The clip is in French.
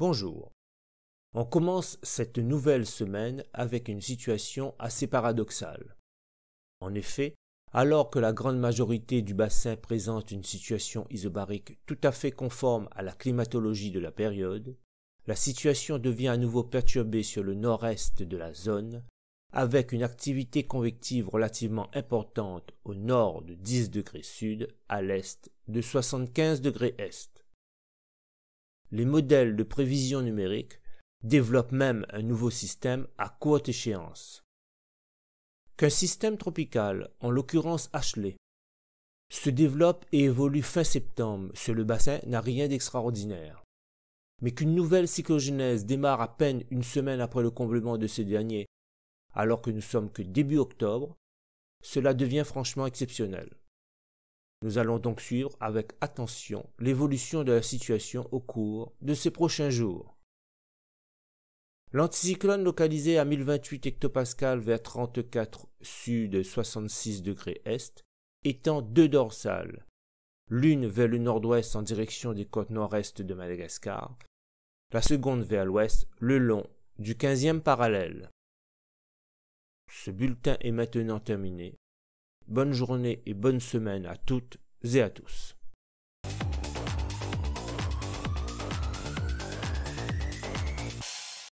Bonjour. On commence cette nouvelle semaine avec une situation assez paradoxale. En effet, alors que la grande majorité du bassin présente une situation isobarique tout à fait conforme à la climatologie de la période, la situation devient à nouveau perturbée sur le nord-est de la zone, avec une activité convective relativement importante au nord de 10 degrés sud, à l'est de 75 degrés est les modèles de prévision numérique développent même un nouveau système à courte échéance. Qu'un système tropical, en l'occurrence Ashley, se développe et évolue fin septembre sur le bassin n'a rien d'extraordinaire. Mais qu'une nouvelle cyclogénèse démarre à peine une semaine après le comblement de ces derniers, alors que nous sommes que début octobre, cela devient franchement exceptionnel. Nous allons donc suivre avec attention l'évolution de la situation au cours de ces prochains jours. L'anticyclone localisé à 1028 hectopascal vers 34 sud 66 degrés est étant deux dorsales, l'une vers le nord-ouest en direction des côtes nord-est de Madagascar, la seconde vers l'ouest le long du 15e parallèle. Ce bulletin est maintenant terminé. Bonne journée et bonne semaine à toutes et à tous.